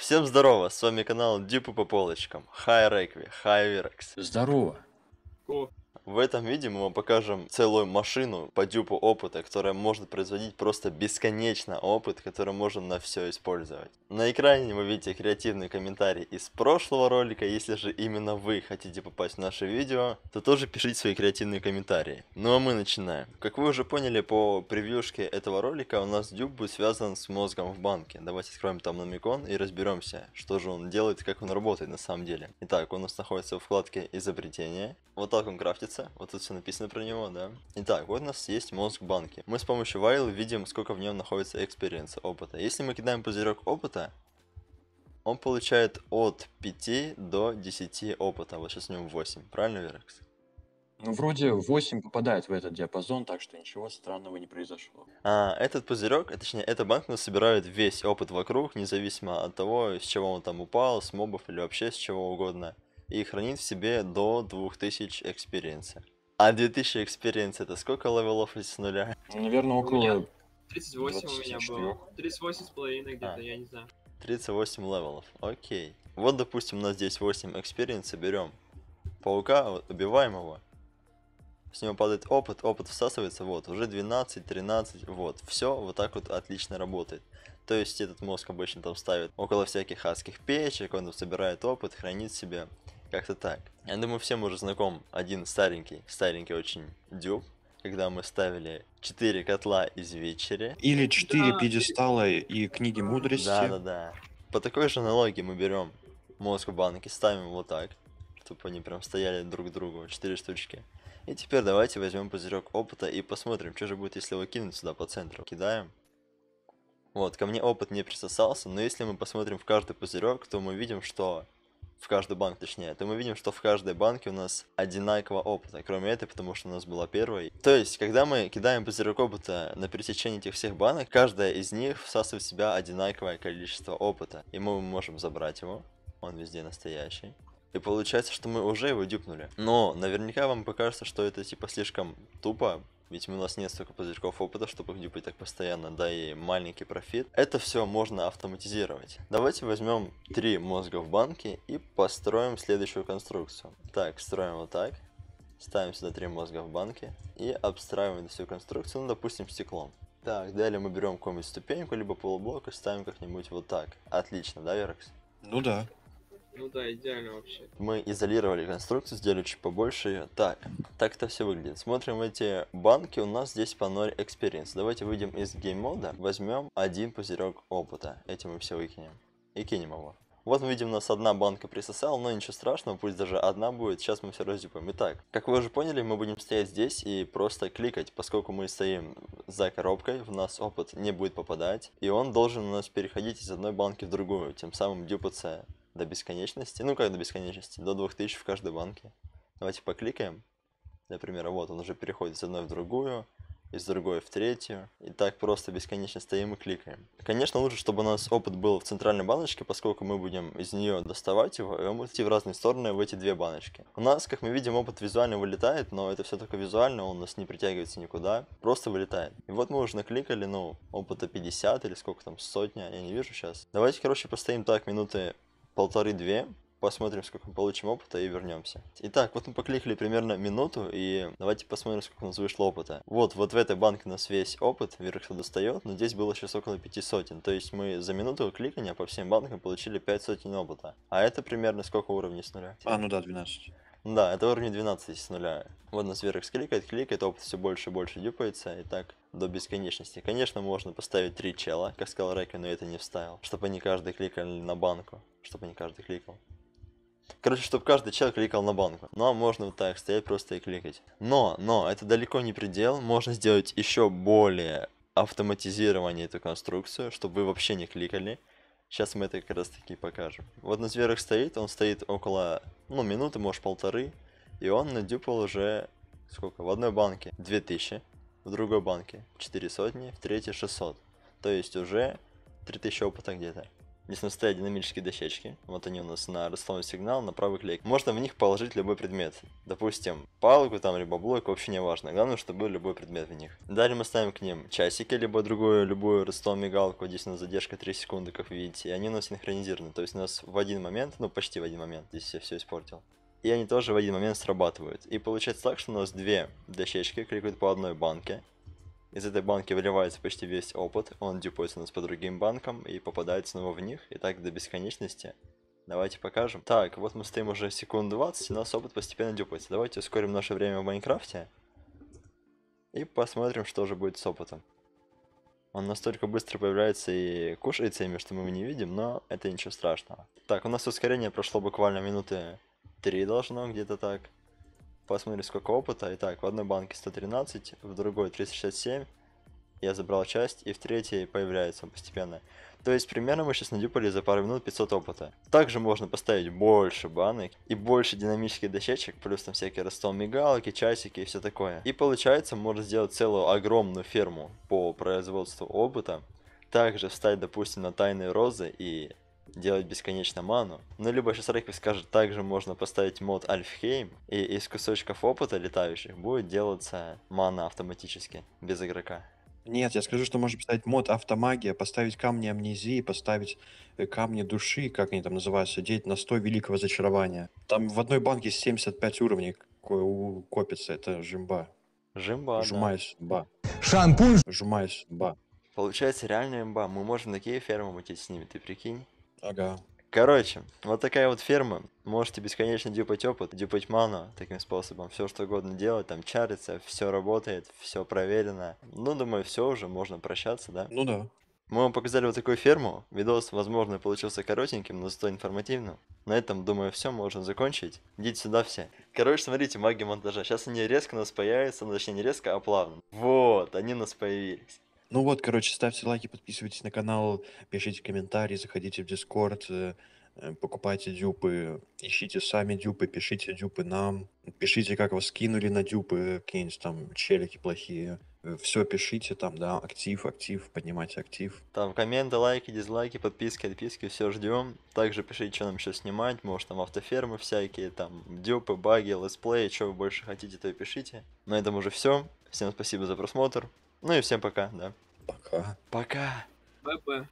Всем здорово, с вами канал Дипу по полочкам. Хай Рекви, хай Вирекс. Здорово. О. В этом видео мы вам покажем целую машину по дюпу опыта, которая может производить просто бесконечно опыт, который можно на все использовать. На экране вы видите креативный комментарий из прошлого ролика, если же именно вы хотите попасть в наше видео, то тоже пишите свои креативные комментарии. Ну а мы начинаем. Как вы уже поняли по превьюшке этого ролика, у нас дюб будет связан с мозгом в банке. Давайте откроем там номикон и разберемся, что же он делает и как он работает на самом деле. Итак, он у нас находится в вкладке изобретения. Вот так он крафтится Яндекса. Вот тут все написано про него, да. Итак, вот у нас есть мозг банки. Мы с помощью while видим, сколько в нем находится экспириенса, опыта. Если мы кидаем пузырек опыта, он получает от 5 до 10 опыта. Вот сейчас у него 8. Правильно, Верекс? Ну, вроде 8 попадает в этот диапазон, так что ничего странного не произошло. А, этот пузырек, а точнее, эта банка собирает весь опыт вокруг, независимо от того, с чего он там упал, с мобов или вообще с чего угодно и хранит в себе до 2000 экспириенса. А 2000 экспириенса это сколько левелов из нуля? Наверное, около... 38 у меня было. 38 с половиной где-то, а. я не знаю. 38 левелов, окей. Вот, допустим, у нас здесь 8 экспириенса, берем паука, убиваем его. С него падает опыт, опыт всасывается, вот, уже 12, 13, вот. Все вот так вот отлично работает. То есть этот мозг обычно там ставит около всяких адских печек, он там собирает опыт, хранит себе. Как-то так. Я думаю, всем уже знаком один старенький, старенький очень дюб, когда мы ставили 4 котла из вечери. Или 4 да. пьедестала и книги мудрости. Да, да, да. По такой же аналогии мы берем мозг в банке, ставим вот так, чтобы они прям стояли друг к другу, 4 штучки. И теперь давайте возьмем пузырек опыта и посмотрим, что же будет, если его кинуть сюда по центру. Кидаем. Вот, ко мне опыт не присосался, но если мы посмотрим в каждый пузырек, то мы видим, что в каждую банку точнее, то мы видим, что в каждой банке у нас одинаково опыта, кроме этой, потому что у нас была первая. То есть, когда мы кидаем пузырек опыта на пересечении этих всех банок, каждая из них всасывает в себя одинаковое количество опыта, и мы можем забрать его, он везде настоящий. И получается, что мы уже его дюпнули. Но наверняка вам покажется, что это типа слишком тупо, ведь у нас нет столько пузырьков опыта, чтобы дюпать так постоянно, да и маленький профит. Это все можно автоматизировать. Давайте возьмем три мозга в банке и построим следующую конструкцию. Так, строим вот так. Ставим сюда три мозга в банке и обстраиваем всю конструкцию, ну, допустим, стеклом. Так, далее мы берем какую-нибудь ступеньку, либо полублок и ставим как-нибудь вот так. Отлично, да, Верокс? Ну да. Ну да, идеально вообще. Мы изолировали конструкцию, сделали чуть побольше ее. Так, так это все выглядит. Смотрим эти банки, у нас здесь по 0 experience. Давайте выйдем из гейм-мода. возьмем один пузырек опыта. Этим мы все выкинем. И кинем его. Вот мы видим, у нас одна банка присосала, но ничего страшного, пусть даже одна будет, сейчас мы все раздюпаем. Итак, как вы уже поняли, мы будем стоять здесь и просто кликать, поскольку мы стоим за коробкой, в нас опыт не будет попадать, и он должен у нас переходить из одной банки в другую, тем самым дюпаться до бесконечности? Ну как до бесконечности? До 2000 в каждой банке. Давайте покликаем. Для примера, вот он уже переходит из одной в другую, из другой в третью. И так просто бесконечно стоим и кликаем. Конечно, лучше, чтобы у нас опыт был в центральной баночке, поскольку мы будем из нее доставать его, и он будет идти в разные стороны в эти две баночки. У нас, как мы видим, опыт визуально вылетает, но это все только визуально, он у нас не притягивается никуда, просто вылетает. И вот мы уже накликали, ну, опыта 50 или сколько там, сотня, я не вижу сейчас. Давайте, короче, постоим так минуты полторы-две, посмотрим, сколько мы получим опыта и вернемся. Итак, вот мы покликали примерно минуту, и давайте посмотрим, сколько у нас вышло опыта. Вот, вот в этой банке у нас весь опыт, вверх что достает, но здесь было сейчас около 5 сотен. То есть мы за минуту кликания по всем банкам получили 5 сотен опыта. А это примерно сколько уровней с нуля? А, ну да, 12. Да, это уровня 12 с нуля. Вот нас вверх скликает, кликает, опыт все больше и больше дюпается, и так до бесконечности. Конечно, можно поставить три чела, как сказал Рэки, но я это не вставил. Чтобы они каждый кликали на банку. Чтобы не каждый кликал. Короче, чтобы каждый чел кликал на банку. Ну а можно вот так стоять просто и кликать. Но, но, это далеко не предел. Можно сделать еще более автоматизирование эту конструкцию, чтобы вы вообще не кликали. Сейчас мы это как раз таки покажем. Вот на зверах стоит, он стоит около ну, минуты, может, полторы, и он надюпал уже, сколько, в одной банке 2000, в другой банке 4 сотни, в третьей 600. То есть уже 3000 опыта где-то. Здесь нам стоят динамические дощечки. Вот они у нас на ростовый сигнал, на правый клик. Можно в них положить любой предмет. Допустим, палку там, либо блок, вообще не важно. Главное, чтобы был любой предмет в них. Далее мы ставим к ним часики, либо другую, любую ростовую мигалку. Здесь у нас задержка 3 секунды, как видите. И они у нас синхронизированы. То есть у нас в один момент, ну почти в один момент, здесь я все испортил и они тоже в один момент срабатывают. И получается так, что у нас две дощечки кликают по одной банке, из этой банки выливается почти весь опыт, он у нас по другим банкам и попадает снова в них, и так до бесконечности. Давайте покажем. Так, вот мы стоим уже секунд 20, и нас опыт постепенно дюпается. Давайте ускорим наше время в Майнкрафте. И посмотрим, что же будет с опытом. Он настолько быстро появляется и кушается ими, что мы его не видим, но это ничего страшного. Так, у нас ускорение прошло буквально минуты 3 должно, где-то так посмотрим сколько опыта. Итак, в одной банке 113, в другой 367. Я забрал часть, и в третьей появляется постепенно. То есть примерно мы сейчас надюпали за пару минут 500 опыта. Также можно поставить больше банок и больше динамических дощечек, плюс там всякие ростом мигалки, часики и все такое. И получается можно сделать целую огромную ферму по производству опыта. Также встать, допустим, на тайные розы и делать бесконечно ману. Но любой шестерых скажет, также можно поставить мод Альфхейм, и из кусочков опыта летающих будет делаться мана автоматически, без игрока. Нет, я скажу, что можно поставить мод автомагия, поставить камни амнезии, поставить э, камни души, как они там называются, деять на 100 великого зачарования. Там в одной банке 75 уровней копится, это жимба. Жимба, Жумай да. судьба. Шампунь. Жумай судьба. Получается реальная имба. Мы можем такие фермы мутить с ними, ты прикинь? Ага. Короче, вот такая вот ферма. Можете бесконечно дюпать опыт, дюпать ману таким способом. Все что угодно делать, там чарится, все работает, все проверено. Ну, думаю, все уже, можно прощаться, да? Ну да. Мы вам показали вот такую ферму. Видос, возможно, получился коротеньким, но зато информативным. На этом, думаю, все можно закончить. Идите сюда все. Короче, смотрите, маги монтажа. Сейчас они резко у нас появятся, ну, точнее не резко, а плавно. Вот, они у нас появились. Ну вот, короче, ставьте лайки, подписывайтесь на канал, пишите комментарии, заходите в Дискорд, э, э, покупайте дюпы, ищите сами дюпы, пишите дюпы нам, пишите, как вас кинули на дюпы, какие-нибудь там челики плохие. Э, все пишите там, да, актив, актив, поднимайте актив. Там комменты, лайки, дизлайки, подписки, отписки, все ждем. Также пишите, что нам еще снимать, может там автофермы всякие, там дюпы, баги, летсплеи, что вы больше хотите, то и пишите. На этом уже все. Всем спасибо за просмотр. Ну и всем пока, да. Пока. Пока. Б-б.